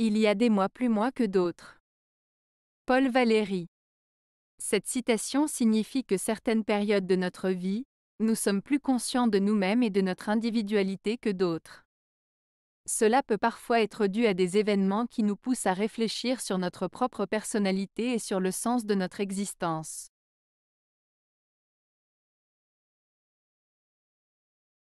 Il y a des mois plus mois que d'autres. Paul Valéry. Cette citation signifie que certaines périodes de notre vie, nous sommes plus conscients de nous-mêmes et de notre individualité que d'autres. Cela peut parfois être dû à des événements qui nous poussent à réfléchir sur notre propre personnalité et sur le sens de notre existence.